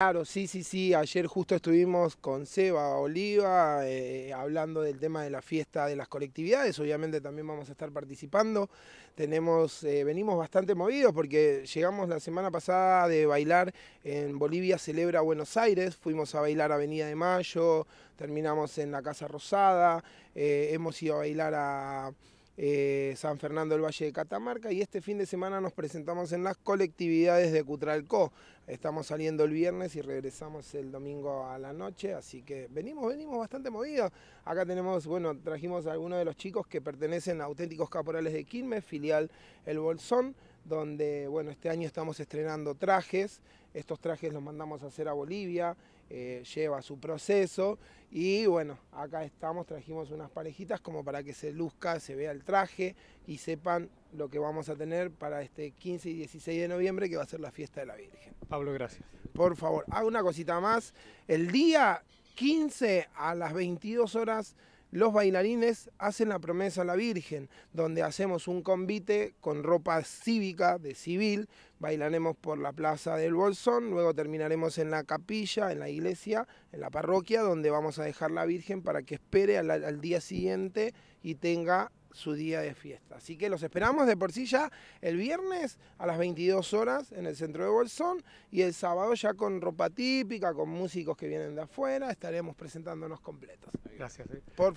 Claro, sí, sí, sí. Ayer justo estuvimos con Seba Oliva eh, hablando del tema de la fiesta de las colectividades. Obviamente también vamos a estar participando. Tenemos, eh, venimos bastante movidos porque llegamos la semana pasada de bailar en Bolivia celebra Buenos Aires. Fuimos a bailar Avenida de Mayo, terminamos en la Casa Rosada, eh, hemos ido a bailar a eh, San Fernando del Valle de Catamarca y este fin de semana nos presentamos en las colectividades de Cutralcó. Estamos saliendo el viernes y regresamos el domingo a la noche, así que venimos, venimos bastante movidos. Acá tenemos, bueno, trajimos a algunos de los chicos que pertenecen a Auténticos Caporales de Quilmes, filial El Bolsón donde bueno, este año estamos estrenando trajes, estos trajes los mandamos a hacer a Bolivia, eh, lleva su proceso y bueno, acá estamos, trajimos unas parejitas como para que se luzca, se vea el traje y sepan lo que vamos a tener para este 15 y 16 de noviembre que va a ser la fiesta de la Virgen. Pablo, gracias. Por favor, hago ah, una cosita más, el día 15 a las 22 horas los bailarines hacen la promesa a la Virgen, donde hacemos un convite con ropa cívica, de civil, bailaremos por la plaza del Bolsón, luego terminaremos en la capilla, en la iglesia, en la parroquia, donde vamos a dejar la Virgen para que espere al, día siguiente y tenga su día de fiesta. Así que los esperamos de por sí ya el viernes a las 22 horas en el centro de Bolsón y el sábado ya con ropa típica, con músicos que vienen de afuera, estaremos presentándonos completos. Gracias. Eh.